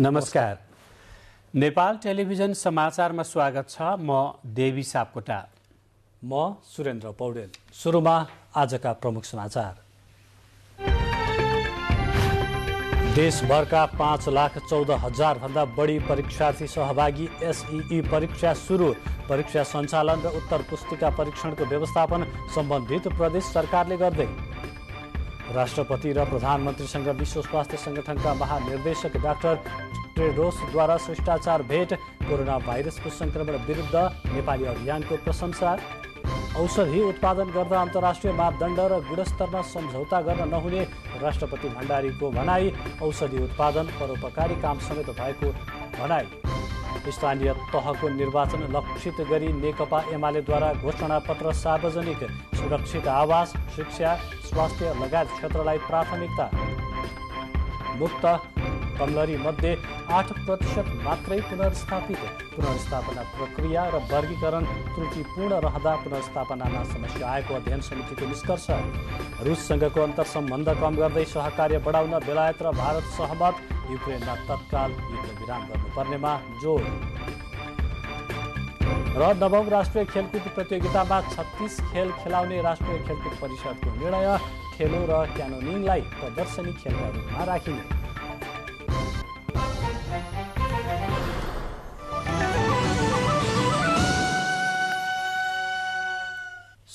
नमस्कार नेपाल टेलिभिजन समाचारमा स्वागत छ म देवी सापकोटा म सुरेन्द्र पौडेल सुरुमा आजका प्रमुख समाचार देशभरका पाँच लाख चौध हजारभन्दा बढी परीक्षार्थी सहभागी एसइई परीक्षा सुरु परीक्षा सञ्चालन र उत्तर पुस्तिका परीक्षणको व्यवस्थापन सम्बन्धित प्रदेश सरकारले गर्दै राष्ट्रपति र प्रधानमन्त्रीसँग विश्व स्वास्थ्य संगठनका महानिर्देशक डाक्टर ट्रेडोसद्वारा शिष्टाचार भेट कोरोना भाइरसको संक्रमण विरुद्ध नेपाली अभियानको प्रशंसा औषधि उत्पादन गर्दा अन्तर्राष्ट्रिय मापदण्ड र गुणस्तरमा सम्झौता गर्न नहुने राष्ट्रपति भण्डारीको भनाई औषधि उत्पादन परोपकारी काम समेत भएको भनाई स्थानीय तहको निर्वाचन लक्षित गरी नेकपा एमालेद्वारा पत्र सार्वजनिक सुरक्षित आवास शिक्षा स्वास्थ्य लगायत क्षेत्रलाई प्राथमिकता मुक्त कमलरी मध्ये आठ प्रतिशत मात्रै पुनर्स्थापित पुनर्स्थापना प्रक्रिया र वर्गीकरण त्रुटिपूर्ण रहँदा पुनर्स्थापनामा समस्या आएको अध्ययन समितिको निष्कर्ष रुससँगको अन्तर सम्बन्ध कम गर्दै सहकार्य बढाउन बेलायत र भारत सहमत युक्रेनमा तत्काल युद्ध विराम गर्नुपर्नेमा जोड र नवौं राष्ट्रिय खेलकुद प्रतियोगितामा छत्तिस खेल खेलाउने राष्ट्रिय खेलकुद परिषदको निर्णय खेलो र क्यानोनिङलाई प्रदर्शनी खेलका रूपमा राखिने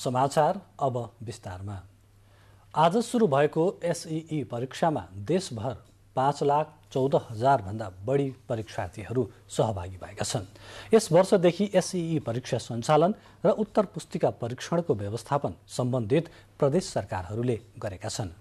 समाचार अब विस्तारमा आज सुरु भएको एसइई परीक्षामा देशभर पाँच लाख चौध हजारभन्दा बढी परीक्षार्थीहरू सहभागी भएका छन् यस वर्षदेखि एसइई परीक्षा सञ्चालन र उत्तर पुस्तिका परीक्षणको व्यवस्थापन सम्बन्धित प्रदेश सरकारहरूले गरेका छन्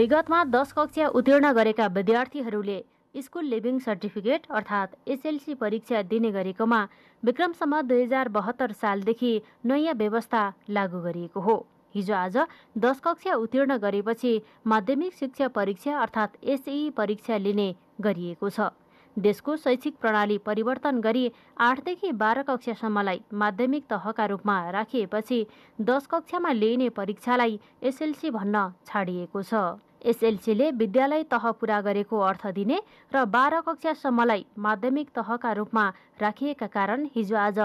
विगतमा दस कक्षा उत्तीर्ण गरेका विद्यार्थीहरूले स्कुल लिभिङ सर्टिफिकेट अर्थात् एसएलसी परीक्षा दिने गरेकोमा विक्रमसम्म दुई हजार बहत्तर सालदेखि नयाँ व्यवस्था लागू गरिएको हो हिजो आज दस कक्षा उत्तीर्ण गरेपछि माध्यमिक शिक्षा परीक्षा अर्थात् एसई परीक्षा लिने गरिएको छ देशको शैक्षिक प्रणाली परिवर्तन गरी आठदेखि बाह्र कक्षासम्मलाई माध्यमिक तहका रूपमा राखिएपछि दस कक्षामा लिइने परीक्षालाई एसएलसी भन्न छाडिएको छ एसएलसीले विद्यालय तह पुरा गरेको अर्थ दिने र बाह्र कक्षासम्मलाई माध्यमिक तहका रूपमा राखिएका कारण हिजो आज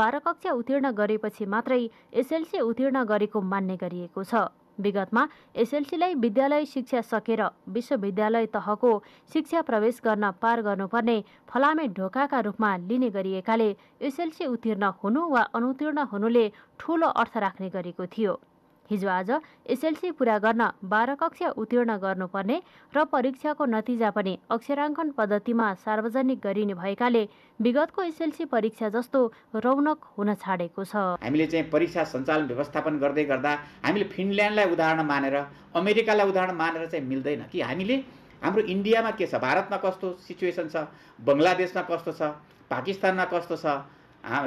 बाह्र कक्षा उत्तीर्ण गरेपछि मात्रै एसएलसी उत्तीर्ण गरेको मान्ने गरिएको छ विगतमा एसएलसीलाई विद्यालय शिक्षा सकेर विश्वविद्यालय तहको शिक्षा प्रवेश गर्न पार गर्नुपर्ने फलामे ढोकाका रूपमा लिने गरिएकाले एसएलसी उत्तीर्ण हुनु वा अनुत्तीर्ण हुनुले ठूलो अर्थ राख्ने गरेको थियो हिजो आज एसएलसी पुरा गर्न बाह्र कक्षा उत्तीर्ण गर्नुपर्ने र परीक्षाको नतिजा पनि अक्षराङ्कन पद्धतिमा सार्वजनिक गरिने भएकाले विगतको एसएलसी परीक्षा जस्तो रौनक हुन छाडेको छ हामीले चाहिँ परीक्षा सञ्चालन व्यवस्थापन गर्दै गर्दा हामीले फिनल्यान्डलाई उदाहरण मानेर अमेरिकालाई उदाहरण मानेर चाहिँ मिल्दैन कि हामीले हाम्रो इन्डियामा के छ भारतमा कस्तो सिचुएसन छ बङ्गलादेशमा कस्तो छ पाकिस्तानमा कस्तो छ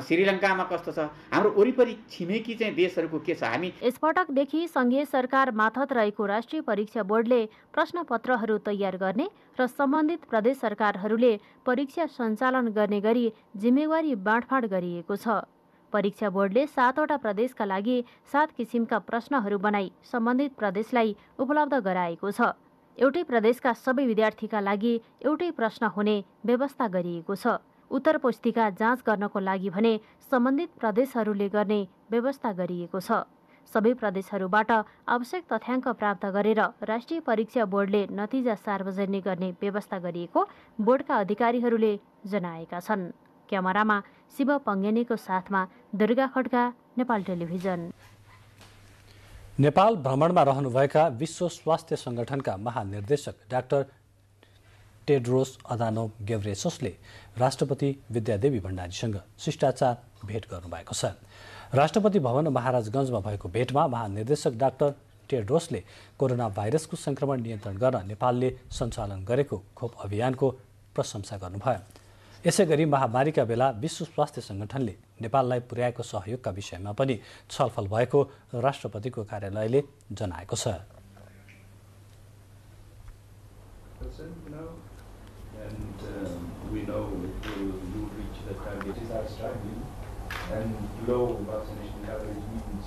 श्रीलङ्कामा कस्तो छ हाम्रो वरिपरि छिमेकी चाहिँ देशहरूको के छ हामी यसपटकदेखि सङ्घीय सरकार माथत रहेको राष्ट्रिय परीक्षा बोर्डले प्रश्नपत्रहरू तयार गर्ने र सम्बन्धित प्रदेश सरकारहरूले परीक्षा सञ्चालन गर्ने गरी जिम्मेवारी बाँडफाँड गरिएको छ परीक्षा बोर्डले सातवटा प्रदेशका लागि सात किसिमका प्रश्नहरू बनाई सम्बन्धित प्रदेशलाई उपलब्ध गराएको छ एउटै प्रदेशका सबै विद्यार्थीका लागि एउटै प्रश्न हुने व्यवस्था गरिएको छ उत्तर पुस्तिका जाँच गर्नको लागि भने सम्बन्धित प्रदेशहरूले गर्ने व्यवस्था गरिएको छ सबै प्रदेशहरूबाट आवश्यक तथ्याङ्क प्राप्त गरेर राष्ट्रिय परीक्षा बोर्डले नतिजा सार्वजनिक गर्ने व्यवस्था गरिएको बोर्डका अधिकारीहरूले जनाएका छन् क्यामेरामा शिव पङ्गेनीको साथमा दुर्गा खड्का नेपाल टेलिभिजन नेपाल भ्रमणमा रहनुभएका विश्व स्वास्थ्य सङ्गठनका महानिर्देशक डाक्टर टेड्रोस अदानो गेब्रेससले राष्ट्रपति विद्यादेवी भण्डारीसँग शिष्टाचार भेट गर्नुभएको छ राष्ट्रपति भवन महाराजगञ्जमा भएको भेटमा महानिर्देशक डाक्टर टेड्रोसले कोरोना भाइरसको संक्रमण नियन्त्रण गर्न नेपालले सञ्चालन गरेको खोप अभियानको प्रशंसा गर्नुभयो यसै गरी महामारीका बेला विश्व स्वास्थ्य संगठनले नेपाललाई पुर्याएको सहयोगका विषयमा पनि छलफल भएको राष्ट्रपतिको कार्यालयले जनाएको छ we know we will reach the target. These are struggling, and low vaccination coverage means.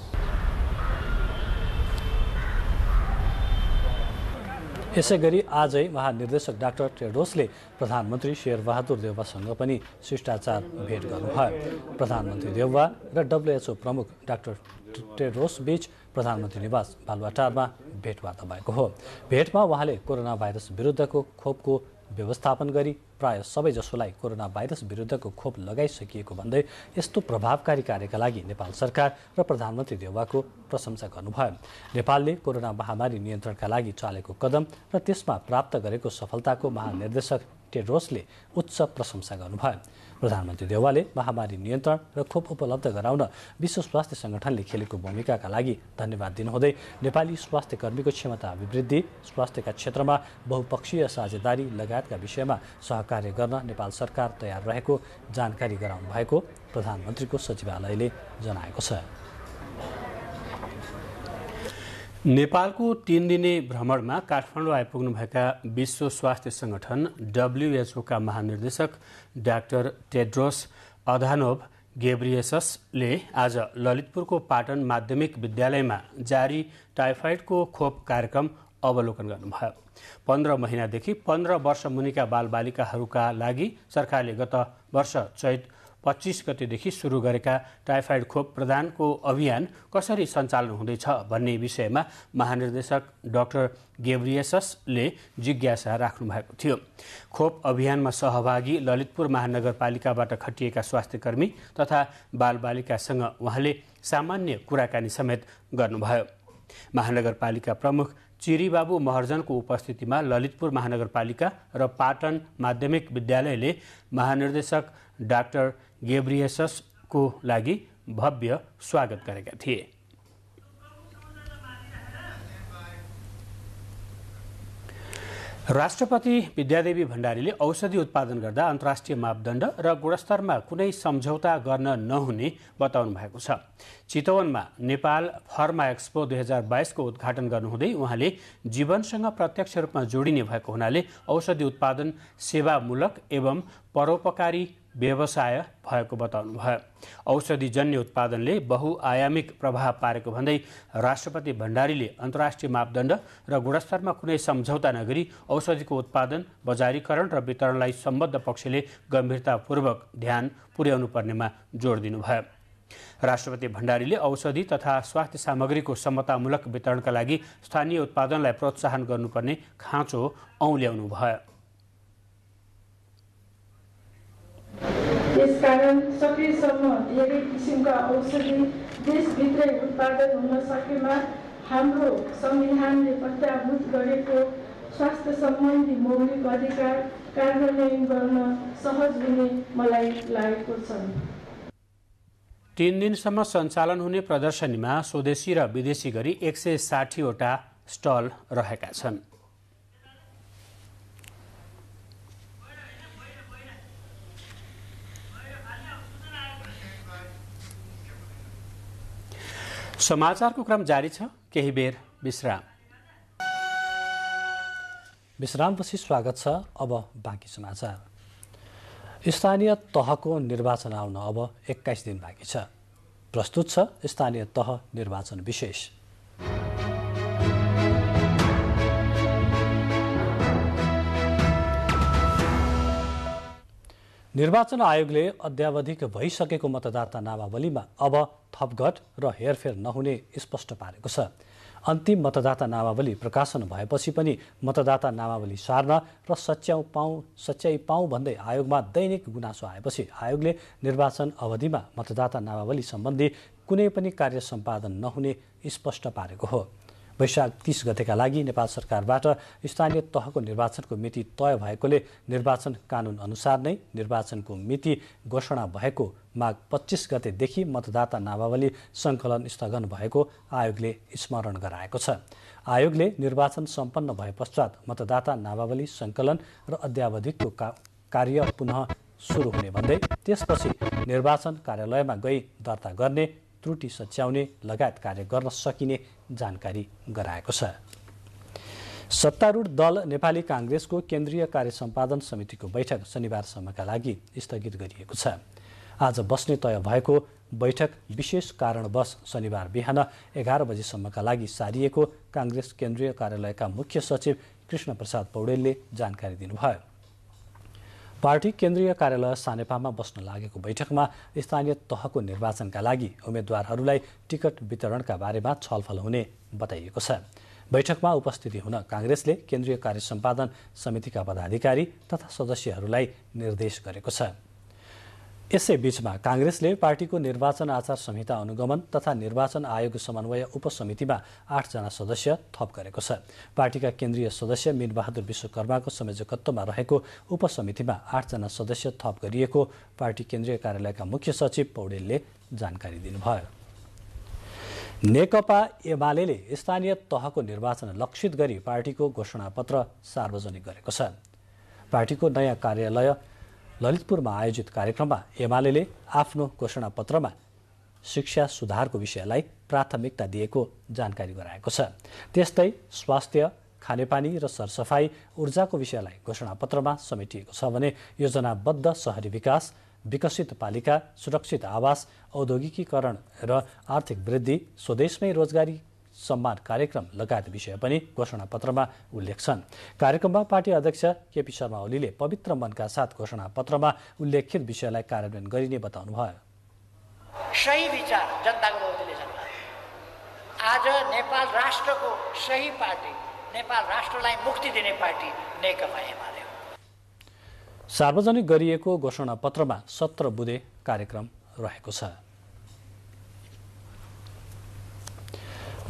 यसै गरी आजै महानिर्देशक डाक्टर टेडोसले प्रधानमन्त्री शेरबहादुर देववासँग पनि शिष्टाचार भेट गर्नुभयो प्रधानमन्त्री देववा र डब्लुएचओ प्रमुख डाक्टर टेडोस बीच प्रधानमन्त्री निवास बालुवाटारमा भेटवार्ता भएको हो भेटमा उहाँले कोरोना भाइरस विरुद्धको खोपको व्यवस्थापन गरी प्राय सबैजसोलाई कोरोना भाइरस विरुद्धको खोप लगाइसकिएको भन्दै यस्तो प्रभावकारी कार्यका लागि नेपाल सरकार र प्रधानमन्त्री देवाको प्रशंसा गर्नुभयो नेपालले कोरोना महामारी नियन्त्रणका लागि चालेको कदम र त्यसमा प्राप्त गरेको सफलताको महानिर्देशक टेड्रोसले उच्च प्रशंसा गर्नुभयो प्रधानमन्त्री देवालले महामारी नियन्त्रण र खोप उपलब्ध गराउन विश्व स्वास्थ्य सङ्गठनले खेलेको भूमिकाका लागि धन्यवाद दिनुहुँदै नेपाली स्वास्थ्य कर्मीको क्षमता अभिवृद्धि स्वास्थ्यका क्षेत्रमा बहुपक्षीय साझेदारी लगायतका विषयमा सहकार्य गर्न नेपाल सरकार तयार रहेको जानकारी गराउनु भएको प्रधानमन्त्रीको सचिवालयले जनाएको छ नेपालको तीन दिने भ्रमणमा काठमाडौँ आइपुग्नुभएका विश्व स्वास्थ्य संगठन डब्ल्युएचओका महानिर्देशक डाक्टर टेड्रोस अधानोभ गेब्रिएससले आज ललितपुरको पाटन माध्यमिक विद्यालयमा जारी टाइफाइडको खोप कार्यक्रम अवलोकन गर्नुभयो पन्ध्र महिनादेखि पन्ध्र वर्ष मुनिका बालबालिकाहरूका लागि सरकारले गत वर्ष चैत पच्चिस गतेदेखि सुरु गरेका टाइफाइड खोप प्रदानको अभियान कसरी सञ्चालन हुँदैछ भन्ने विषयमा महानिर्देशक डाक्टर गेब्रियसले जिज्ञासा राख्नु भएको थियो खोप अभियानमा सहभागी ललितपुर महानगरपालिकाबाट खटिएका स्वास्थ्यकर्मी तथा बालबालिकासँग उहाँले सामान्य कुराकानी समेत गर्नुभयो महानगरपालिका प्रमुख चिरीबाबु महर्जनको उपस्थितिमा ललितपुर महानगरपालिका र पाटन माध्यमिक विद्यालयले महानिर्देशक डाक्टर गेब्रिएससको लागि भव्य स्वागत गरेका थिए राष्ट्रपति विद्यादेवी भण्डारीले औषधि उत्पादन गर्दा अन्तर्राष्ट्रिय मापदण्ड र गुणस्तरमा कुनै सम्झौता गर्न नहुने बताउनु भएको छ चितवनमा नेपाल फर्मा एक्सपो दुई हजार बाइसको उद्घाटन गर्नुहुँदै उहाँले जीवनसँग प्रत्यक्ष रूपमा जोडिने भएको हुनाले औषधि उत्पादन सेवामूलक एवं परोपकारी व्यवसाय भएको बताउनु बताउनुभयो औषधिजन्य उत्पादनले बहुआयामिक प्रभाव पारेको भन्दै राष्ट्रपति भण्डारीले अन्तर्राष्ट्रिय मापदण्ड र गुणस्तरमा कुनै सम्झौता नगरी औषधिको उत्पादन बजारीकरण र वितरणलाई सम्बद्ध पक्षले गम्भीरतापूर्वक ध्यान पुर्याउनु पर्नेमा जोड दिनुभयो राष्ट्रपति भण्डारीले औषधि तथा स्वास्थ्य सामग्रीको समतामूलक वितरणका लागि स्थानीय उत्पादनलाई प्रोत्साहन गर्नुपर्ने खाँचो औल्याउनु भयो कारण सकेसम्म धेरै किसिमका औषधि देशभित्रै उत्पादन हुन सकेमा हाम्रो संविधानले प्रत्याभूत गरेको स्वास्थ्य सम्बन्धी मौलिक अधिकार कार्यान्वयन गर्न सहज हुने मलाई लागेको छ तिन दिनसम्म सञ्चालन हुने प्रदर्शनीमा स्वदेशी र विदेशी गरी एक सय साठीवटा स्टल रहेका छन् समाचारको क्रम जारी छ केही बेर विश्राम विश्रामपछि स्वागत छ अब बाँकी समाचार स्थानीय तहको निर्वाचन आउन अब एक्काइस दिन बाँकी छ प्रस्तुत छ स्थानीय तह निर्वाचन विशेष निर्वाचन आयोगले अध्यावधिक भइसकेको मतदाता नामावलीमा अब थपघट र हेरफेर नहुने स्पष्ट पारेको छ अन्तिम मतदाता नामावली प्रकाशन भएपछि पनि मतदाता नामावली सार्न र सच्याउ पाउँ सच्याइ पाऊ भन्दै आयोगमा दैनिक गुनासो आएपछि आयोगले निर्वाचन अवधिमा मतदाता नामावली सम्बन्धी कुनै पनि कार्य सम्पादन नहुने स्पष्ट पारेको हो वैशाख तीस गतेका लागि नेपाल सरकारबाट स्थानीय तहको निर्वाचनको मिति तय भएकोले निर्वाचन कानुन अनुसार नै निर्वाचनको मिति घोषणा भएको माघ पच्चिस गतेदेखि मतदाता नामावली सङ्कलन स्थगन भएको आयोगले स्मरण गराएको छ आयोगले निर्वाचन सम्पन्न भए पश्चात मतदाता नामावली सङ्कलन र अध्यावधिकको का कार्य पुनः सुरु हुने भन्दै त्यसपछि निर्वाचन कार्यालयमा गई दर्ता गर्ने त्रुटि सच्याउने लगायत कार्य गर्न सकिने जानकारी गराएको छ सत्तारूढ दल नेपाली काङ्ग्रेसको केन्द्रीय कार्य सम्पादन समितिको बैठक शनिबारसम्मका लागि स्थगित गरिएको छ आज बस्ने तय भएको बैठक विशेष कारणवश शनिबार बिहान एघार बजीसम्मका लागि सारिएको काङ्ग्रेस केन्द्रीय कार्यालयका मुख्य सचिव कृष्णप्रसाद पौडेलले जानकारी दिनुभयो पार्टी केन्द्रीय कार्यालय सानेपामा बस्न लागेको बैठकमा स्थानीय तहको निर्वाचनका लागि उम्मेद्वारहरूलाई टिकट वितरणका बारेमा छलफल हुने बताइएको छ बैठकमा उपस्थिति हुन काङ्ग्रेसले केन्द्रीय कार्य सम्पादन समितिका पदाधिकारी तथा सदस्यहरूलाई निर्देश गरेको छ यसैबीचमा काङ्ग्रेसले पार्टीको निर्वाचन आचार संहिता अनुगमन तथा निर्वाचन आयोग समन्वय उपसमितिमा आठजना सदस्य थप गरेको छ पार्टीका केन्द्रीय सदस्य मीनबहादुर विश्वकर्माको संयोजकत्वमा रहेको उपसमितिमा आठजना सदस्य थप गरिएको पार्टी केन्द्रीय कार्यालयका मुख्य सचिव पौडेलले जानकारी दिनुभयो नेकपा एमाले स्थानीय तहको निर्वाचन लक्षित गरी पार्टीको घोषणापत्र सार्वजनिक गरेको छ पार्टीको नयाँ कार्यालय ललितपुरमा आयोजित कार्यक्रममा एमाले आफ्नो घोषणापत्रमा शिक्षा सुधारको विषयलाई प्राथमिकता दिएको जानकारी गराएको छ त्यस्तै स्वास्थ्य खानेपानी र सरसफाई ऊर्जाको विषयलाई घोषणापत्रमा समेटिएको छ भने योजनाबद्ध सहरी विकास विकसित पालिका सुरक्षित आवास औद्योगिकीकरण र आर्थिक वृद्धि स्वदेशमै रोजगारी सम्मान कार्यक्रम लगायत विषय पनि घोषणा पत्रमा उल्लेख छन् कार्यक्रममा पार्टी अध्यक्ष केपी शर्मा ओलीले पवित्र मनका साथ घोषणा पत्रमा उल्लेखित विषयलाई कार्यान्वयन गरिने बताउनुभयो सही विचार जनताको आज नेपाल राष्ट्रको सही पार्टी नेपाल राष्ट्रलाई मुक्ति दिने पार्टी नेकपा एमाले सार्वजनिक गरिएको घोषणा पत्रमा सत्र बुधे कार्यक्रम रहेको छ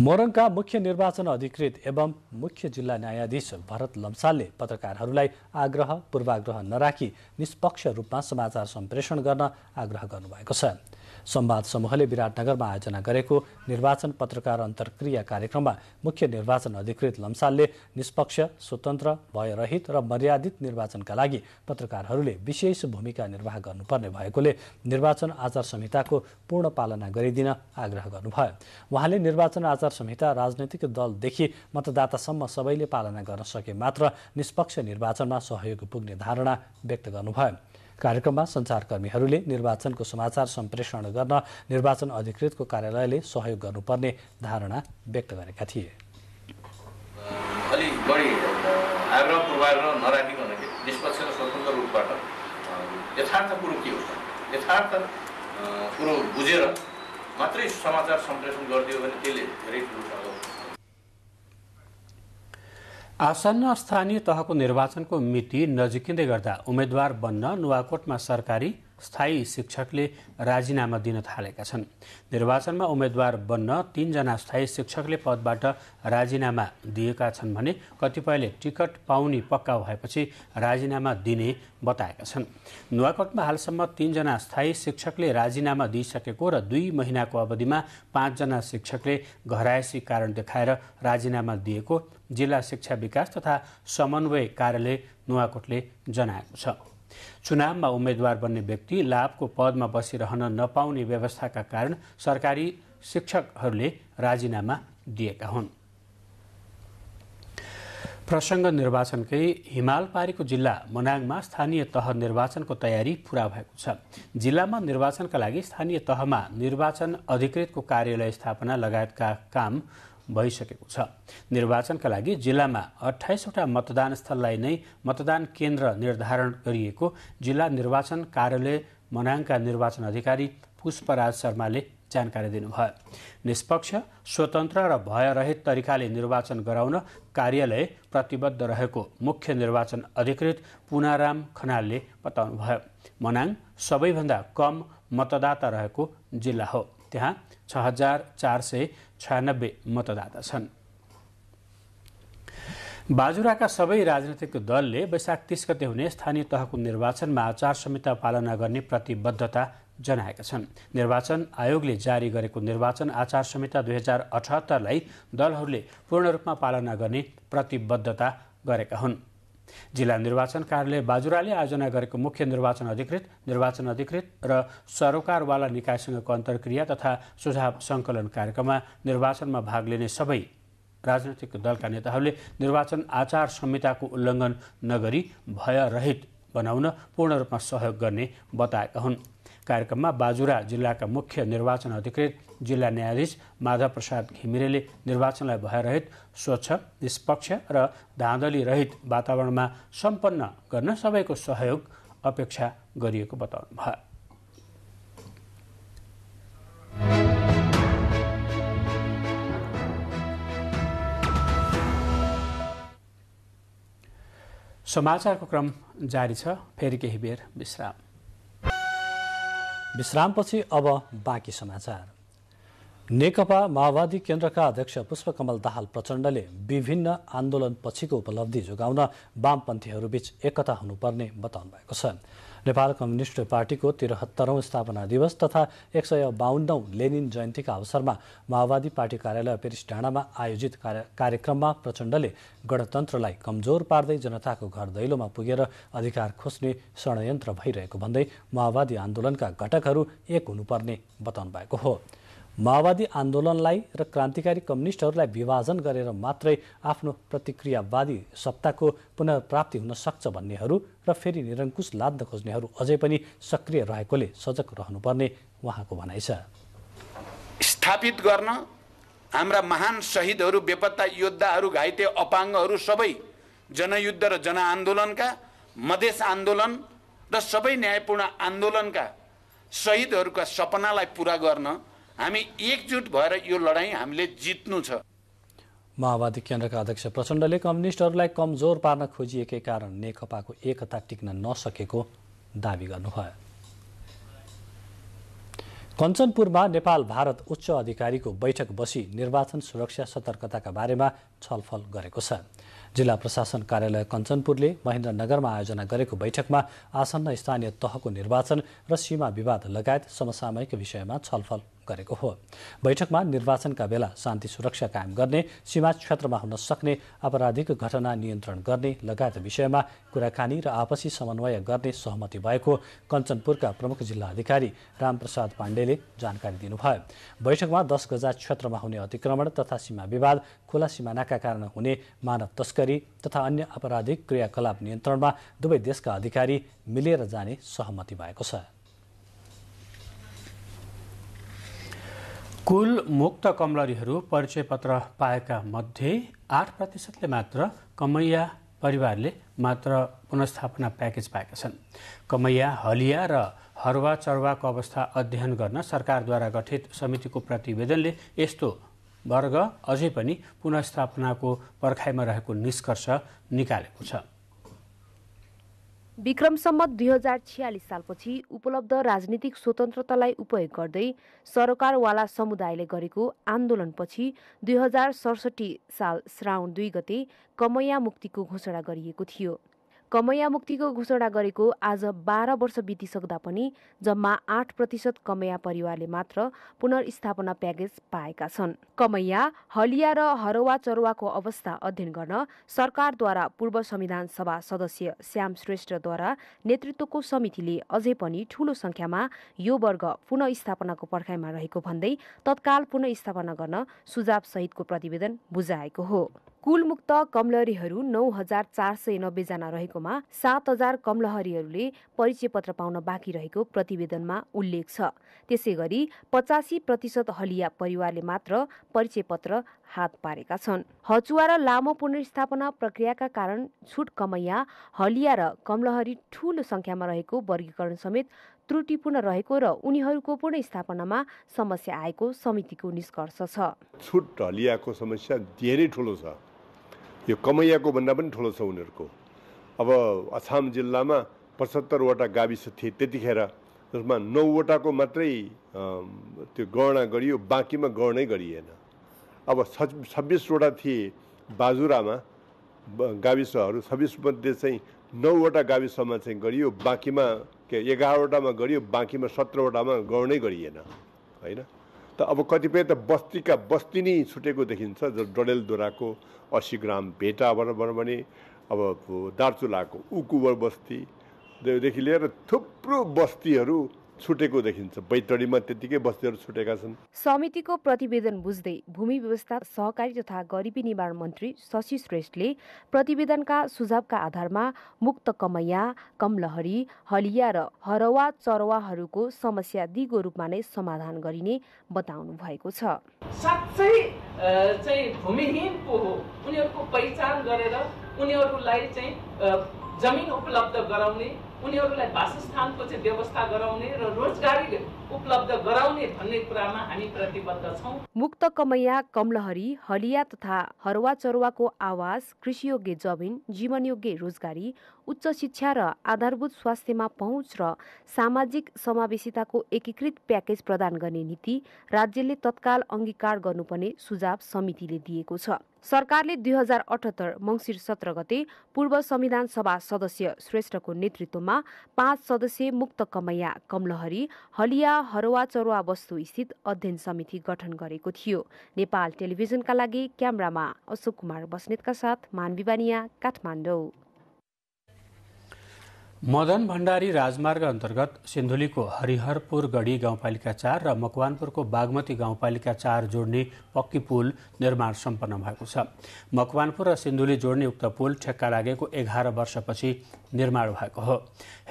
मोरङका मुख्य निर्वाचन अधिकृत एवं मुख्य जिल्ला न्यायाधीश भरत लम्सालले पत्रकारहरूलाई आग्रह पूर्वाग्रह नराखी निष्पक्ष रूपमा समाचार सम्प्रेषण गर्न आग्रह गर्नुभएको छ संवाद समूहले विराटनगरमा आयोजना गरेको निर्वाचन पत्रकार अन्तर्क्रिया कार्यक्रममा मुख्य निर्वाचन अधिकृत लम्सालले निष्पक्ष स्वतन्त्र भयरहित र मर्यादित निर्वाचनका लागि पत्रकारहरूले विशेष भूमिका निर्वाह गर्नुपर्ने भएकोले निर्वाचन आचार संहिताको पूर्ण पालना गरिदिन आग्रह गर्नुभयो उहाँले निर्वाचन आचार संहिता राजनैतिक दलदेखि मतदातासम्म सबैले पालना गर्न सके मात्र निष्पक्ष निर्वाचनमा सहयोग पुग्ने धारणा व्यक्त गर्नुभयो कार्यक्रममा सञ्चारकर्मीहरूले निर्वाचनको समाचार सम्प्रेषण गर्न निर्वाचन अधिकृतको कार्यालयले सहयोग गर्नुपर्ने धारणा व्यक्त गरेका थिए अलिक बढी आग्रह पूर्वाग्रह नराखिकन निष्पक्ष र स्वतन्त्र रूपबाट यथार्थ के हो यथार्थ कुरो बुझेर मात्रै समाचार सम्प्रेषण गरिदियो भने त्यसले धेरै ठुलो आसन्न स्थानीय तहको निर्वाचनको मिति नजिकिँदै गर्दा उम्मेद्वार बन्न नुवाकोटमा सरकारी स्थायी शिक्षकले राजीनामा दिन थालेका छन् निर्वाचनमा उम्मेद्वार बन्न तीनजना स्थायी शिक्षकले पदबाट राजीनामा दिएका छन् भने कतिपयले टिकट पाउने पक्का भएपछि राजीनामा दिने बताएका छन् नुवाकोटमा हालसम्म तीनजना स्थायी शिक्षकले राजीनामा दिइसकेको र दुई महिनाको अवधिमा पाँचजना शिक्षकले घरायसी कारण देखाएर राजीनामा दिएको जिल्ला शिक्षा विकास तथा समन्वय कार्यालय नुवाकोटले जनाएको छ चुनावमा उम्मेद्वार बन्ने व्यक्ति लाभको पदमा बसिरहन नपाउने व्यवस्थाका कारण सरकारी शिक्षकहरूले राजीनामा दिएका हुन् प्रसङ्ग निर्वाचनकै हिमाल पारेको जिल्ला मनाङमा स्थानीय तह निर्वाचनको तयारी पूरा भएको छ जिल्लामा निर्वाचनका लागि स्थानीय तहमा निर्वाचन अधिकृतको कार्यालय स्थापना लगायतका काम भइसकेको छ निर्वाचनका लागि जिल्लामा अठाइसवटा मतदान स्थललाई नै मतदान केन्द्र निर्धारण गरिएको जिल्ला निर्वाचन कार्यालय मनाङका निर्वाचन अधिकारी पुष्पराज शर्माले जानकारी दिनुभयो निष्पक्ष स्वतन्त्र र भयरहित तरिकाले निर्वाचन गराउन कार्यालय प्रतिबद्ध रहेको मुख्य निर्वाचन अधिकृत पुनाराम खनालले बताउनुभयो मनाङ सबैभन्दा कम मतदाता रहेको जिल्ला हो त्यहाँ छ मतदाता छन् बाजुराका सबै राजनैतिक दलले वैशाख तिस गते हुने स्थानीय तहको निर्वाचनमा आचार संहिता पालना गर्ने प्रतिबद्धता जनाएका छन् निर्वाचन आयोगले जारी गरेको निर्वाचन आचार संहिता दुई हजार अठहत्तरलाई दलहरूले पूर्ण रूपमा पालना गर्ने प्रतिबद्धता गरेका हुन् जिल्ला निर्वाचन कार्यालय बाजुराले आयोजना गरेको मुख्य निर्वाचन अधिकृत निर्वाचन अधिकृत र सरोकारवाला निकायसँगको अन्तर्क्रिया तथा सुझाव सङ्कलन कार्यक्रममा निर्वाचनमा भाग लिने सबै राजनैतिक दलका नेताहरूले निर्वाचन आचार संहिताको उल्लङ्घन नगरी भयरहित बनाउन पूर्ण रूपमा सहयोग गर्ने बताएका हुन् कार्यक्रममा बाजुरा जिल्लाका मुख्य निर्वाचन अधिकृत जिल्ला न्यायाधीश माधव प्रसाद घिमिरेले निर्वाचनलाई भयरहित स्वच्छ निष्पक्ष र धाँधली रहित वातावरणमा सम्पन्न गर्न सबैको सहयोग अपेक्षा गरिएको बताउनुभयो समाचारको क्रम जारी छ फेरि केही बेर विश्राम विश्रामपछि अब बाँकी समाचार नेकपा माओवादी केन्द्रका अध्यक्ष पुष्पकमल दाहाल प्रचण्डले विभिन्न आन्दोलनपछिको उपलब्धि जोगाउन वामपन्थीहरूबीच एकता हुनुपर्ने बताउनु भएको छ नेपाल कम्युनिस्ट पार्टीको त्रिहत्तरौँ स्थापना दिवस तथा एक सय बाहन्नौ लेनिन जयन्तीका अवसरमा माओवादी पार्टी कार्यालय पेरिस डाँडामा आयोजित कार्यक्रममा प्रचण्डले गणतन्त्रलाई कमजोर पार्दै जनताको घर दैलोमा पुगेर अधिकार खोज्ने षड्यन्त्र भइरहेको भन्दै माओवादी आन्दोलनका घटकहरू एक हुनुपर्ने बताउनु भएको हो माओवादी आन्दोलनलाई र क्रान्तिकारी कम्युनिस्टहरूलाई विभाजन गरेर मात्रै आफ्नो प्रतिक्रियावादी सत्ताको पुनर्प्राप्ति हुन सक्छ भन्नेहरू र फेरि निरङ्कुश लाद्न खोज्नेहरू अझै पनि सक्रिय रहेकोले सजग रहनुपर्ने उहाँको भनाइ छ स्थापित गर्न हाम्रा महान शहीदहरू बेपत्ता योद्धाहरू घाइते अपाङ्गहरू सबै जनयुद्ध र जनआन्दोलनका मधेस आन्दोलन र सबै न्यायपूर्ण आन्दोलनका शहीदहरूका सपनालाई पुरा गर्न हामी एकजुट भएर यो लडाइँ हामीले जित्नु छ माओवादी केन्द्रका अध्यक्ष प्रचण्डले कम्युनिस्टहरूलाई कमजोर पार्न खोजिएकै कारण नेकपाको एकता टिक्न नसकेको दावी गर्नुभयो कञ्चनपुरमा नेपाल भारत उच्च अधिकारीको बैठक बसी निर्वाचन सुरक्षा सतर्कताका बारेमा छलफल गरेको छ जिल्ला प्रशासन कार्यालय कञ्चनपुरले महेन्द्रनगरमा आयोजना गरेको बैठकमा आसन्न स्थानीय तहको निर्वाचन र सीमा विवाद लगायत समसामयिक विषयमा छलफल गरेको हो बैठकमा निर्वाचनका बेला शान्ति सुरक्षा कायम गर्ने सीमा क्षेत्रमा हुन सक्ने आपराधिक घटना नियन्त्रण गर्ने लगायत विषयमा कुराकानी र आपसी समन्वय गर्ने सहमति भएको कञ्चनपुरका प्रमुख जिल्ला अधिकारी रामप्रसाद पाण्डेले जानकारी दिनुभयो बैठकमा दस गजा क्षेत्रमा हुने अतिक्रमण तथा सीमा विवाद खोला सिमानाका कारण हुने मानव तस्करी तथा अन्य आपराधिक क्रियाकलाप नियन्त्रणमा दुवै देशका अधिकारी मिलेर जाने सहमति भएको छ कुल मुक्त कमलरीहरू पत्र पाएका मध्ये आठ प्रतिशतले मात्र कमैया परिवारले मात्र पुनस्थापना प्याकेज पाएका छन् कमैया हलिया र हरुवा चरुवाको अवस्था अध्ययन गर्न सरकारद्वारा गठित समितिको प्रतिवेदनले यस्तो वर्ग अझै पनि पुनस्थापनाको पर्खाइमा रहेको निष्कर्ष निकालेको छ विक्रम सम्मत दुई हजार छ्यालिस सालपछि उपलब्ध राजनीतिक स्वतन्त्रतालाई उपयोग गर्दै सरकारवाला समुदायले गरेको आन्दोलनपछि दुई हजार सडसठी साल श्रावण दुई गते कमैया मुक्तिको घोषणा गरिएको थियो कमैयामुक्तिको घोषणा गरेको आज बाह्र वर्ष बितिसक्दा पनि जम्मा आठ प्रतिशत कमैया परिवारले मात्र पुनर्स्थापना प्याकेज पाएका छन् कमैया हलिया र हरवा चरुवाको अवस्था अध्ययन गर्न सरकारद्वारा पूर्व संविधान सभा सदस्य श्याम श्रेष्ठद्वारा नेतृत्वको समितिले अझै पनि ठूलो संख्यामा यो वर्ग पुनस्थापनाको पर्खाइमा रहेको भन्दै तत्काल पुनस्थापना गर्न सुझावसहितको प्रतिवेदन बुझाएको हो कुलमुक्त कमलहरीहरू नौ हजार चार सय नब्बेजना रहेकोमा सात हजार कमलहरीहरूले परिचय पत्र पाउन बाँकी रहेको प्रतिवेदनमा उल्लेख छ त्यसै गरी पचासी प्रतिशत हलिया परिवारले मात्र परिचय पत्र हात पारेका छन् हचुवा र लामो पुनर्स्थापना प्रक्रियाका कारण छुट कमैया हलिया र कमलहरी ठूलो सङ्ख्यामा रहेको वर्गीकरण समेत त्रुटिपूर्ण रहेको र उनीहरूको पुनर्स्थापनामा समस्या आएको समितिको निष्कर्ष छ छुट हलियाको समस्या धेरै ठुलो छ यो कमैयाको भन्दा पनि ठुलो छ उनीहरूको अब अछाम जिल्लामा पचहत्तरवटा गाविस थिए त्यतिखेर जसमा नौवटाको मात्रै त्यो गणना गरियो बाँकीमा गणनै गरिएन अब छब्बिसवटा थिए बाजुरामा गाविसहरू छब्बिसमध्ये चाहिँ नौवटा गाविसमा चाहिँ गरियो बाँकीमा के एघारवटामा गरियो बाँकीमा सत्रवटामा गणनै गरिएन होइन त अब कतिपय त बस्तीका बस्ती नै छुटेको देखिन्छ जो डडेलधुराको असी ग्राम भेटा भनौँ भने अब दार्चुलाको उकुवर बस्तीदेखि लिएर थुप्रो बस्तीहरू छुटेको देखिन्छ बैतडीमा त्यतिकै बस्तीहरू छुटेका छन् समितिको प्रतिवेदन बुझ्दै भूमि व्यवस्था सहकारी तथा गरिबी निवारण मन्त्री शशि श्रेष्ठले प्रतिवेदनका सुझावका आधारमा मुक्त कमैया कमलहरी हलिया र हरवा चरवाहरूको समस्या दिगो रूपमा नै समाधान गरिने बताउनु भएको छ साँच्चै भूमिहीन को हो पहिचान गरेर उनीहरूलाई चाहिँ जमिन उपलब्ध गराउने उनीहरूलाई वासस्थानको चाहिँ व्यवस्था गराउने र रोजगारी उपलब्ध गराउने भन्ने कुरामा हामी प्रतिबद्ध छौँ मुक्त कमैया कमलहरी हलिया तथा हरुवा चरुवाको आवास कृषियोग्य जमिन जीवनयोग्य रोजगारी उच्च शिक्षा र आधारभूत स्वास्थ्यमा पहुँच र सामाजिक समावेशिताको एकीकृत प्याकेज प्रदान गर्ने नीति राज्यले तत्काल अङ्गीकार गर्नुपर्ने सुझाव समितिले दिएको छ सरकारले दुई हजार अठहत्तर मङ्सिर सत्र गते पूर्व संविधान सभा सदस्य श्रेष्ठको नेतृत्वमा पाँच सदस्य मुक्त कमैया कमलहरी हलिया हरुवा चरुवा वस्तु स्थित अध्ययन समिति गठन गरेको थियो नेपाल टेलिभिजनका लागि क्यामरामा अशोक कुमार बस्नेतका साथ मानविवानिया काठमाडौँ मदन भण्डारी राजमार्ग अन्तर्गत सिन्धुलीको हरिहरपुर गढी गाउँपालिका चार र मकवानपुरको बागमती गाउँपालिका चार जोड्ने पक्की पुल निर्माण सम्पन्न भएको छ मकवानपुर र सिन्धुली जोड्ने उक्त पुल ठेक्का लागेको एघार वर्षपछि निर्माण भएको हो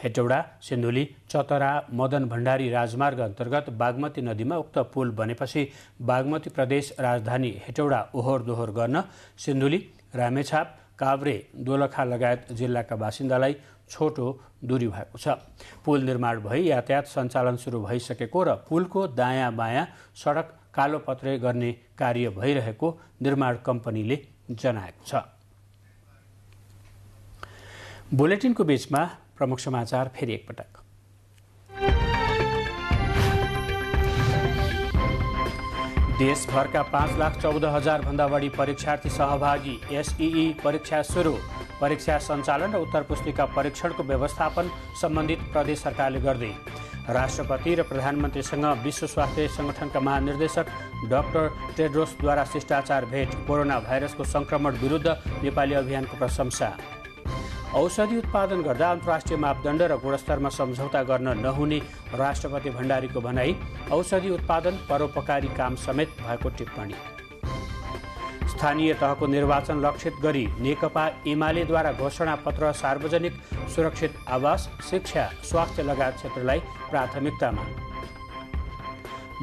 हेटौडा सिन्धुली चतरा मदन भण्डारी राजमार्ग अन्तर्गत बागमती नदीमा उक्त पुल बनेपछि बागमती प्रदेश राजधानी हेटौडा ओहोर दोहोर गर्न सिन्धुली रामेछाप काभ्रे दोलखा लगायत जिल्लाका बासिन्दालाई छोटो दूरी भएको छ पुल निर्माण भई यातायात सञ्चालन सुरु भइसकेको र पुलको दायाँ बायाँ सडक कालोपत्रे गर्ने कार्य भइरहेको निर्माण कम्पनीले जनाएको छ बुलेटिनको बिचमा प्रमुख समाचार फेरि एकपटक देशभरका पाँच लाख चौध हजारभन्दा बढी परीक्षार्थी सहभागी एसई परीक्षा सुरु परीक्षा सञ्चालन र उत्तर पुस्तिका परीक्षणको व्यवस्थापन सम्बन्धित प्रदेश सरकारले गर्दै राष्ट्रपति र प्रधानमन्त्रीसँग विश्व स्वास्थ्य सङ्गठनका महानिर्देशक डाक्टर टेड्रोसद्वारा शिष्टाचार भेट कोरोना भाइरसको सङ्क्रमण विरुद्ध नेपाली अभियानको प्रशंसा औषधि उत्पादन गर्दा अन्तर्राष्ट्रिय मापदण्ड र गुणस्तरमा सम्झौता गर्न नहुने राष्ट्रपति भण्डारीको भनाई औषधि उत्पादन परोपकारी काम समेत भएको टिप्पणी स्थानीय तहको निर्वाचन लक्षित गरी नेकपा एमालेद्वारा घोषणापत्र सार्वजनिक सुरक्षित आवास शिक्षा स्वास्थ्य लगायत क्षेत्रलाई प्राथमिकतामा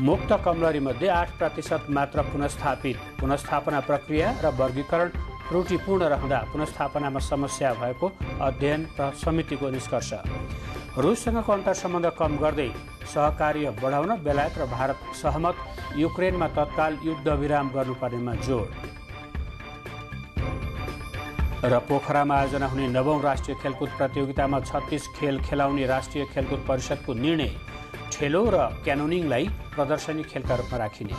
मुक्त कमलरीमध्ये आठ प्रतिशत मात्र पुनस्थापित पुनस्थापना प्रक्रिया र वर्गीकरण त्रुटिपूर्ण रहँदा पुनस्थापनामा समस्या भएको अध्ययन र समितिको निष्कर्ष रुससँगको अन्तर सम्बन्ध कम गर्दै सहकार्य बढाउन बेलायत र भारत सहमत युक्रेनमा तत्काल युद्धविराम गर्नुपर्नेमा जोड र पोखरामा आयोजना हुने नवौं राष्ट्रिय खेलकुद प्रतियोगितामा छत्तिस खेल खेलाउने राष्ट्रिय खेलकुद परिषदको निर्णय ठेलो र क्यानोनिङलाई प्रदर्शनी खेलका रूपमा राखिने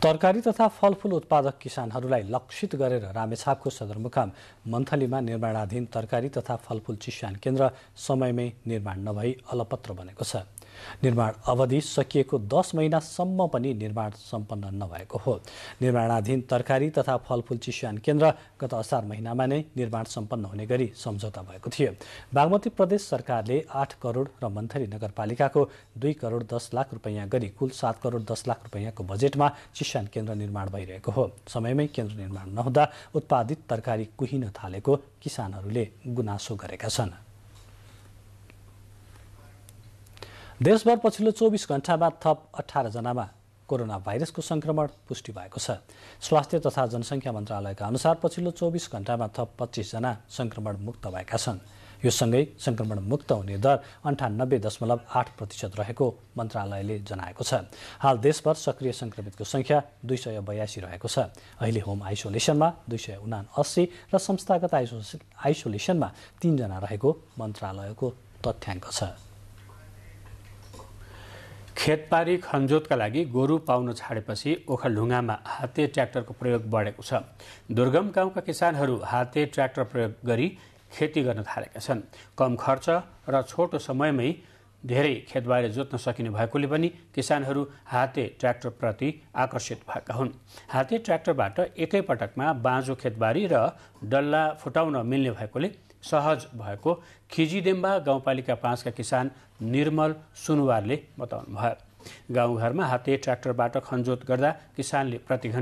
तरकारी तथा फलफुल उत्पादक किसानहरूलाई लक्षित गरेर रामेछापको सदरमुकाम मन्थलीमा निर्माणाधीन तरकारी तथा फलफुल चिस्यान केन्द्र समयमै निर्माण नभई अलपत्र बनेको छ निर्माण अवधि सकिएको दस महिनासम्म पनि निर्माण सम्पन्न नभएको हो निर्माणाधीन तरकारी तथा फलफुल चिस्यान केन्द्र गत असार महिनामा नै निर्माण सम्पन्न हुने गरी सम्झौता भएको थियो बागमती प्रदेश सरकारले आठ करोड र मन्थरी नगरपालिकाको दुई करोड दस लाख रुपियाँ गरी कुल सात करोड दस लाख रुपियाँको बजेटमा चिस्यान केन्द्र निर्माण भइरहेको हो समयमै केन्द्र निर्माण नहुँदा उत्पादित तरकारी कुहिन थालेको किसानहरूले गुनासो गरेका छन् देशभर पछिल्लो चौबिस घन्टामा थप अठारजनामा कोरोना भाइरसको सङ्क्रमण पुष्टि भएको छ स्वास्थ्य तथा जनसङ्ख्या मन्त्रालयका अनुसार पछिल्लो चौबिस घण्टामा थप पच्चिसजना सङ्क्रमण मुक्त भएका छन् यो सँगै सङ्क्रमण मुक्त हुने दर अन्ठानब्बे दशमलव आठ प्रतिशत रहेको मन्त्रालयले जनाएको छ हाल देशभर सक्रिय सङ्क्रमितको सङ्ख्या दुई सय बयासी रहेको छ अहिले होम आइसोलेसनमा दुई सय उना अस्सी र संस्थागत आइसो आइसोलेसनमा तिनजना रहेको मन्त्रालयको तथ्याङ्क छ खेतबारी खनजोतका लागि गोरु पाउन छाडेपछि ओखलढुङ्गामा हाते ट्र्याक्टरको प्रयोग बढेको छ दुर्गम गाउँका किसानहरू हाते ट्र्याक्टर प्रयोग गरी खेती गर्न थालेका छन् कम खर्च र छोटो समयमै धेरै खेतबारी जोत्न सकिने भएकोले पनि किसानहरू हाते ट्र्याक्टरप्रति आकर्षित भएका हुन् हाते ट्र्याक्टरबाट एकैपटकमा बाँझो खेतबारी र डल्ला फुटाउन मिल्ने भएकोले सहज भएको खिजिदेम्बा गाउँपालिका पाँचका किसान निर्मल सुनुवारले भयो गाउँघरमा हाते ट्र्याक्टरबाट खनजोत गर्दा किसानले प्रति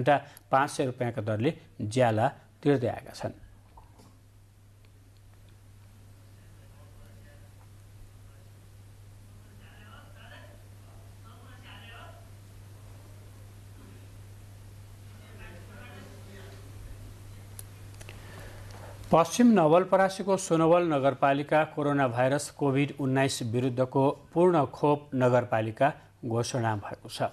पाँच सय रुपियाँको दरले ज्याला तिर्दै आएका छन् पश्चिम नवलपरासीको सोनवल नगरपालिका कोरोना भाइरस कोभिड उन्नाइस विरुद्धको पूर्ण खोप नगरपालिका घोषणा भएको छ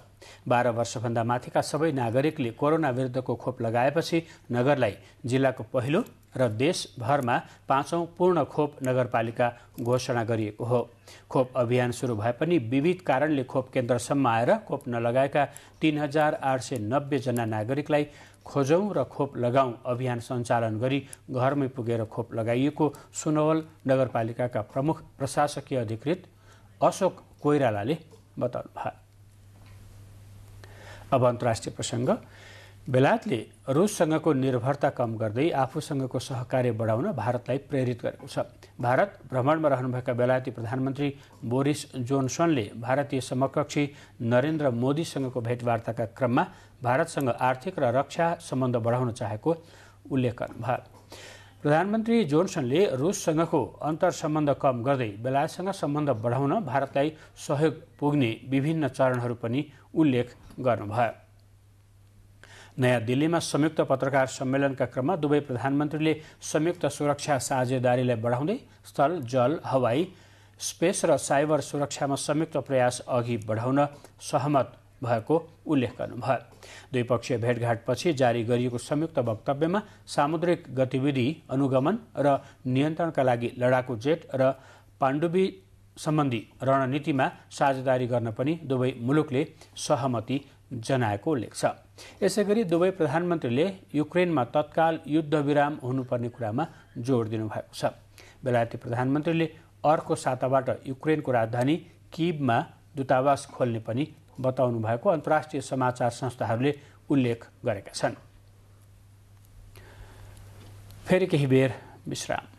बाह्र वर्षभन्दा माथिका सबै नागरिकले कोरोना विरुद्धको खोप लगाएपछि नगरलाई जिल्लाको पहिलो र देशभरमा पाँचौँ पूर्ण खोप नगरपालिका घोषणा गरिएको हो खोप अभियान सुरु भए पनि विविध कारणले खोप केन्द्रसम्म आएर खोप नलगाएका तीन हजार आठ सय नब्बेजना नागरिकलाई खोजौँ र खोप लगाऊ अभियान सञ्चालन गरी घरमै पुगेर खोप लगाइएको सुनवल नगरपालिकाका प्रमुख प्रशासकीय अधिकृत अशोक कोइरालाले बताउनुभयो अब अन्तर्राष्ट्रिय प्रसङ्ग बेलायतले रुससँगको निर्भरता कम गर्दै आफूसँगको सहकार्य बढाउन भारतलाई प्रेरित गरेको छ भारत भ्रमणमा रहनुभएका बेलायती प्रधानमन्त्री बोरिस जोनसनले भारतीय समकक्षी नरेन्द्र मोदीसँगको भेटवार्ताका क्रममा भारतसँग आर्थिक र रक्षा सम्बन्ध बढाउन चाहेको उल्लेख गर्नुभयो प्रधानमन्त्री जोनसनले रुससँगको अन्तर सम्बन्ध कम गर्दै बेलायतसँग सम्बन्ध बढाउन भारतलाई सहयोग पुग्ने विभिन्न चरणहरू पनि उल्लेख गर्नुभयो नयाँ दिल्लीमा संयुक्त पत्रकार सम्मेलनका क्रममा दुवै प्रधानमन्त्रीले संयुक्त सुरक्षा साझेदारीलाई बढाउँदै स्थल जल हवाई स्पेस र साइबर सुरक्षामा संयुक्त प्रयास अघि बढाउन सहमत भएको उल्लेख गर्नुभयो द्विपक्षीय भेटघाटपछि जारी गरिएको संयुक्त वक्तव्यमा सामुद्रिक गतिविधि अनुगमन र नियन्त्रणका लागि लडाकु जेट र पाण्डुबी सम्बन्धी रणनीतिमा साझेदारी गर्न पनि दुवै मुलुकले सहमति जनाएको उल्लेख छ गरी दुवै प्रधानमन्त्रीले युक्रेनमा तत्काल युद्धविराम हुनुपर्ने कुरामा जोड दिनुभएको छ बेलायती प्रधानमन्त्रीले अर्को साताबाट युक्रेनको राजधानी किबमा दूतावास खोल्ने पनि बताउनु भएको अन्तर्राष्ट्रिय समाचार संस्थाहरूले उल्लेख गरेका छन् फेरि केही बेर विश्राम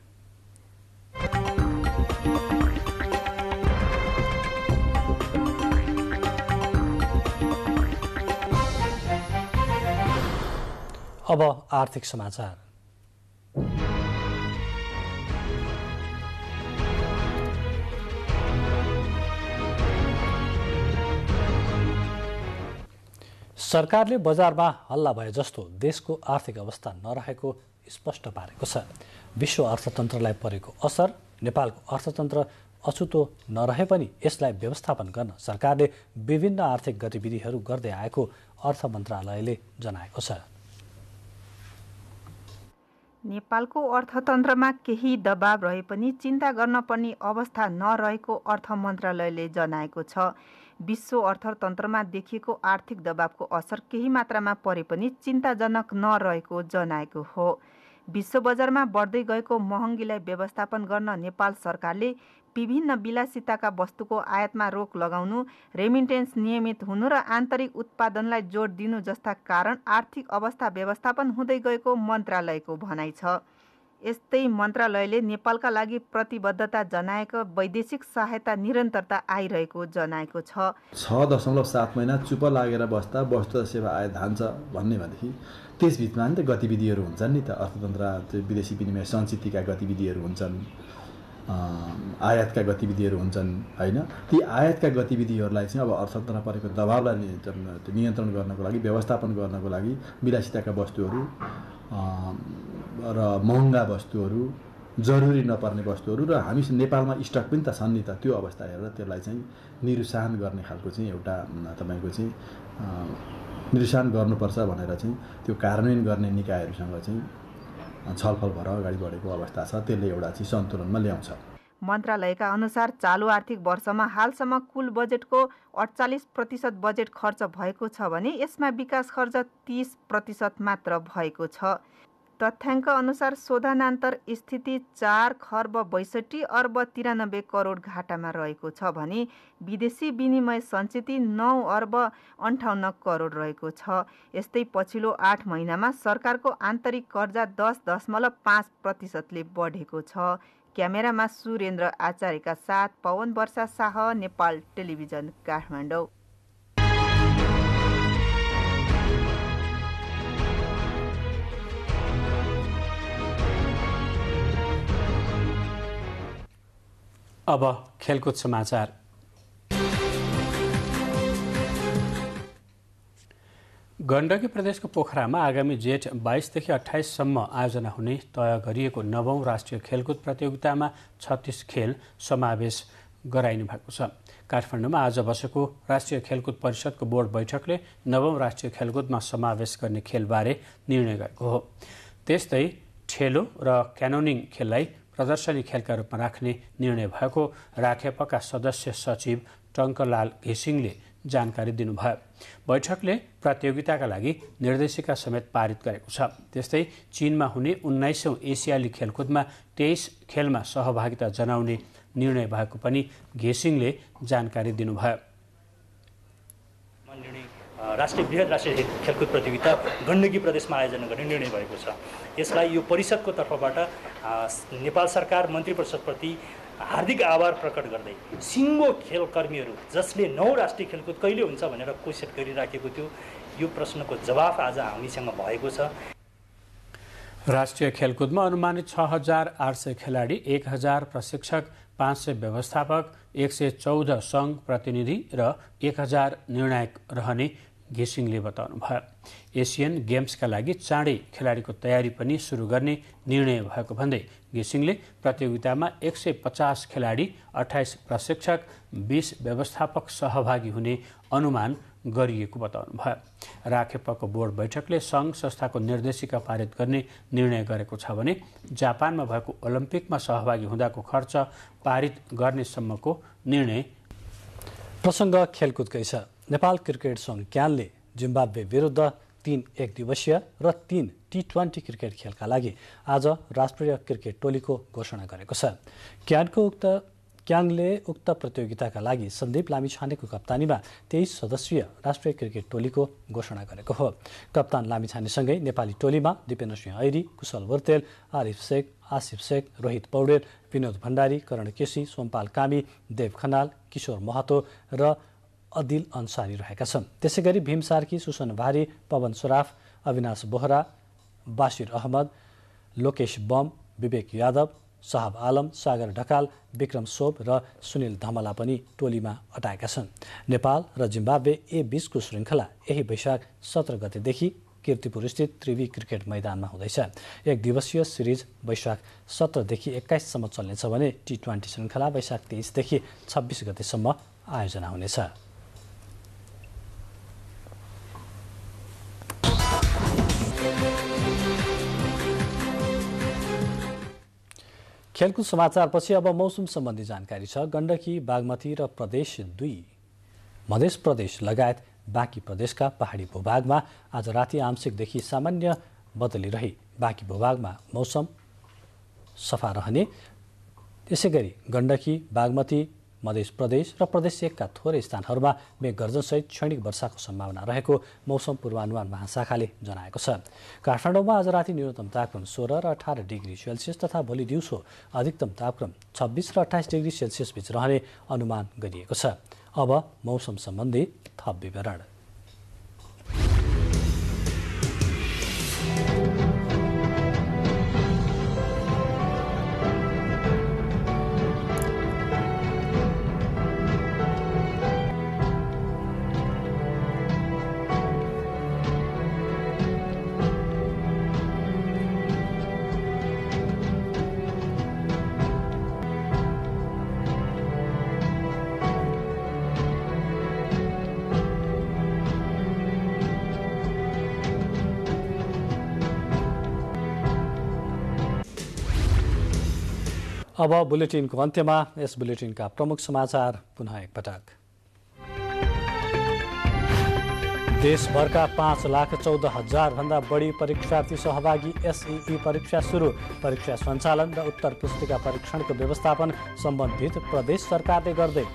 अब आर्थिक समाचार सरकारले बजारमा हल्ला भए जस्तो देशको आर्थिक अवस्था नरहेको स्पष्ट पारेको छ विश्व अर्थतन्त्रलाई परेको असर नेपालको अर्थतन्त्र अछुतो नरहे पनि यसलाई व्यवस्थापन गर्न सरकारले विभिन्न आर्थिक गतिविधिहरू गर्दै आएको अर्थ मन्त्रालयले जनाएको छ नेपालको अर्थतन्त्रमा केही दबाव रहे पनि चिन्ता गर्न पनि अवस्था नरहेको अर्थ मन्त्रालयले जनाएको छ विश्व अर्थतन्त्रमा देखिएको आर्थिक दबावको असर केही मात्रामा परे पनि चिन्ताजनक नरहेको जनाएको हो विश्व बजारमा बढ्दै गएको महँगीलाई व्यवस्थापन गर्न नेपाल सरकारले विभिन्न विलासिताका वस्तुको आयातमा रोक लगाउनु रेमिटेन्स नियमित हुनु र आन्तरिक उत्पादनलाई जोड दिनु जस्ता कारण आर्थिक अवस्था व्यवस्थापन हुँदै गएको मन्त्रालयको भनाइ छ यस्तै मन्त्रालयले नेपालका लागि प्रतिबद्धता जनाएको वैदेशिक सहायता निरन्तरता आइरहेको जनाएको छ छ दशमलव सात महिना चुप लागेर बस्दा वस्तु सेवा आय धान्छ भन्ने भनेदेखि त्यसबिचमा नि त गतिविधिहरू हुन्छन् नि त अर्थतन्त्र विदेशी विनिमय सञ्चितका गतिविधिहरू हुन्छन् आयातका गतिविधिहरू हुन्छन् होइन ती आयातका गतिविधिहरूलाई चाहिँ अब अर्थतन्त्र परेको दबावलाई नियन्त्रण गर्नको लागि व्यवस्थापन गर्नको लागि विलासिताका वस्तुहरू र महँगा वस्तुहरू जरुरी नपर्ने वस्तुहरू र हामी नेपालमा स्टक पनि त छन् नि त त्यो अवस्था हेरेर त्यसलाई चाहिँ निरुत्साहन गर्ने खालको चाहिँ एउटा तपाईँको चाहिँ निरुत्साहन गर्नुपर्छ भनेर चाहिँ त्यो कार्यान्वयन गर्ने निकायहरूसँग चाहिँ छलफल भएर अगाडि बढेको अवस्था छ त्यसले एउटा चाहिँ सन्तुलनमा ल्याउँछ मन्त्रालयका अनुसार चालु आर्थिक वर्षमा हालसम्म कुल बजेटको अडचालिस प्रतिशत बजेट खर्च भएको छ भने यसमा विकास खर्च तिस प्रतिशत मात्र भएको छ तथ्याङ्क अनुसार शोधनान्तर स्थिति चार खर्ब बैसठी अर्ब तिरानब्बे करोड घाटामा रहेको छ भने विदेशी विनिमय सञ्चिति नौ अर्ब अन्ठाउन्न करोड रहेको छ यस्तै पछिल्लो आठ महिनामा सरकारको आन्तरिक कर्जा दस दशमलव पाँच प्रतिशतले बढेको छ क्यामेरामा सुरेन्द्र आचार्यका साथ पवन वर्षा शाह नेपाल टेलिभिजन काठमाडौँ अब खेलकुद समाचार गण्डकी प्रदेशको पोखरामा आगामी जेठ बाइसदेखि अठाइससम्म आयोजना हुने तय गरिएको नवौं राष्ट्रिय खेलकुद प्रतियोगितामा छत्तीस खेल समावेश गराइने भएको छ काठमाडौँमा आज बसेको राष्ट्रिय खेलकुद परिषदको बोर्ड बैठकले नवौं राष्ट्रिय खेलकुदमा समावेश गर्ने खेलबारे निर्णय गरेको हो त्यस्तै ठेलो र क्यानोनिङ खेललाई प्रदर्शनी खेलका रूपमा राख्ने निर्णय भएको राखेपका सदस्य सचिव टङ्कलाल घिसिङले जानकारी दिनुभयो बैठकले प्रतियोगिताका लागि निर्देशिका समेत पारित गरेको छ त्यस्तै चीनमा हुने उन्नाइसौँ एसियाली खेलकुदमा तेइस खेलमा सहभागिता जनाउने निर्णय भएको पनि घेसिङले जानकारी दिनुभयो राष्ट्रिय बृहत राष्ट्रिय खेलकुद प्रतियोगिता गण्डकी प्रदेशमा आयोजना गर्ने निर्णय भएको छ यसलाई यो परिषदको तर्फबाट नेपाल सरकार मन्त्री परिषदप्रति हार्दिक आभार प्रकट गर्दै सिङ्गो खेलकर्मीहरू जसले नौ राष्ट्रिय खेलकुद कहिले हुन्छ भनेर कोसेट गरिराखेको थियो यो प्रश्नको जवाफ आज हामीसँग भएको छ राष्ट्रिय खेलकुदमा अनुमानित छ हजार आठ सय खेलाडी एक हजार प्रशिक्षक पाँच सय व्यवस्थापक एक सय चौध सङ्घ प्रतिनिधि र एक हजार निर्णायक रहने घिसिङले बताउनुभयो एसियन गेम्सका लागि चाँडै खेलाडीको तयारी पनि सुरु गर्ने निर्णय भएको भन्दै घिसिङले प्रतियोगितामा एक सय पचास खेलाडी अठाइस प्रशिक्षक बिस व्यवस्थापक सहभागी हुने अनुमान गरिएको बताउनु भयो राखेपको बोर्ड बैठकले सङ्घ संस्थाको निर्देशिका पारित गर्ने निर्णय गरेको छ भने जापानमा भएको ओलम्पिकमा सहभागी हुँदाको खर्च पारित गर्नेसम्मको निर्णय प्रसङ्ग खेलकुदकै छ नेपाल क्रिकेट सङ्घ क्यानले जिम्बाब्वे विरुद्ध तीन एक दिवसीय र तीन टी ट्वेन्टी क्रिकेट खेलका लागि आज राष्ट्रिय क्रिकेट टोलीको घोषणा गरेको छ क्यानको उक्त क्याङले उक्त प्रतियोगिताका लागि सन्दीप लामी छानेको कप्तानीमा तेइस सदस्यीय राष्ट्रिय क्रिकेट टोलीको घोषणा गरेको हो कप्तान लामी छानेसँगै नेपाली टोलीमा दिपेन्द्र सिंह ऐरी कुशल वर्तेल आरिफ शेख आसिफ शेख रोहित पौडेल विनोद भण्डारी करण केसी सोमपाल कामी देव खनाल किशोर महतो र अदिल अन्सारी रहेका छन् त्यसै गरी भीम सार्की सुसन भारी पवन सराफ अविनाश बोहरा बासिर अहमद लोकेश बम विवेक यादव साहब आलम सागर ढकाल विक्रम सोप र सुनिल धमला पनि टोलीमा अटाएका छन् नेपाल र जिम्बाब्वे ए बिचको श्रृङ्खला यही वैशाख सत्र गतेदेखि किर्तिपुरस्थित त्रिवी क्रिकेट मैदानमा हुँदैछ एक दिवसीय सिरिज वैशाख सत्रदेखि एक्काइससम्म चल्नेछ भने टी ट्वेन्टी श्रृङ्खला वैशाख तेइसदेखि छब्बिस गतेसम्म आयोजना हुनेछ खेलकुद समाचारपछि अब मौसम सम्बन्धी जानकारी छ गण्डकी बागमती र प्रदेश दुई मधेस प्रदेश लगायत बाँकी प्रदेशका पहाडी भूभागमा आज राति आंशिकदेखि सामान्य बदली रहे बाँकी भूभागमा मौसम सफा रहने त्यसै गरी गण्डकी बागमती मध्य प्रदेश र प्रदेश एकका थोरै स्थानहरूमा मेघगर्जनसहित क्षणिक वर्षाको सम्भावना रहेको मौसम पूर्वानुमान महाशाखाले जनाएको छ काठमाडौँमा आज राति न्यूनतम तापक्रम सोह्र र अठार डिग्री सेल्सियस तथा भोलि दिउँसो अधिकतम तापक्रम छब्बिस र अठाइस डिग्री सेल्सियस बीच रहने अनुमान गरिएको छ अब मौसम सम्बन्धी थप विवरण अब बुलेटिनको अन्त्यमा यस बुलेटिनका प्रमुख समाचार पुनः एकपटक देशभरका पाँच लाख चौध हजारभन्दा बढी परीक्षार्थी सहभागी एसइई परीक्षा सुरु परीक्षा सञ्चालन र उत्तर पुस्तिका परीक्षणको व्यवस्थापन सम्बन्धित प्रदेश सरकारले गर्दै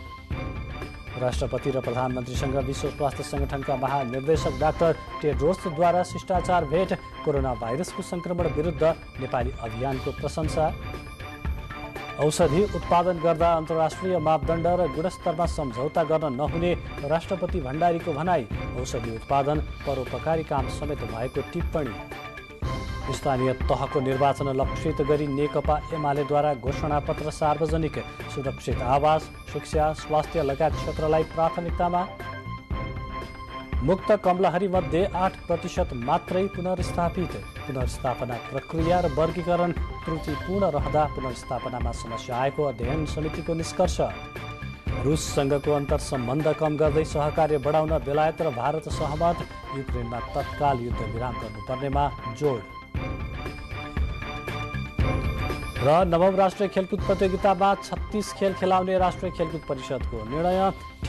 राष्ट्रपति र प्रधानमन्त्रीसँग विश्व स्वास्थ्य सङ्गठनका महानिर्देशक डाक्टर टेड्रोसद्वारा शिष्टाचार भेट कोरोना भाइरसको संक्रमण विरुद्ध नेपाली अभियानको प्रशंसा औषधि उत्पादन गर्दा अन्तर्राष्ट्रिय मापदण्ड र गुणस्तरमा सम्झौता गर्न नहुने राष्ट्रपति भण्डारीको भनाई औषधि उत्पादन परोपकारी काम समेत भएको टिप्पणी स्थानीय तहको निर्वाचन लक्षित गरी नेकपा एमालेद्वारा घोषणापत्र सार्वजनिक सुरक्षित आवास शिक्षा स्वास्थ्य लगायत क्षेत्रलाई प्राथमिकतामा मुक्त कमलाहरीमध्ये आठ प्रतिशत मात्रै पुनर्स्थापित पुनर्स्थापना प्रक्रिया र वर्गीकरण त्रुटिपूर्ण रहँदा पुनर्स्थापनामा समस्या आएको अध्ययन समितिको निष्कर्ष रुससँगको अन्तर सम्बन्ध कम गर्दै सहकार्य बढाउन बेलायत र भारत सहमत युक्रेनमा तत्काल युद्ध विराम गर्नुपर्नेमा जोड र नवौँ राष्ट्रिय खेलकुद प्रतियोगितामा छत्तिस खेल खेलाउने राष्ट्रिय खेलकुद परिषदको निर्णय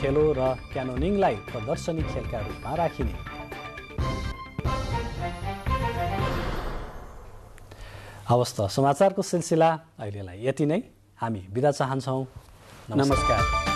ठेलो र क्यानोनिङलाई प्रदर्शनी खेलका रूपमा राखिने हवस् त समाचारको सिलसिला अहिलेलाई यति नै हामी बिदा चाहन्छौँ नमस्कार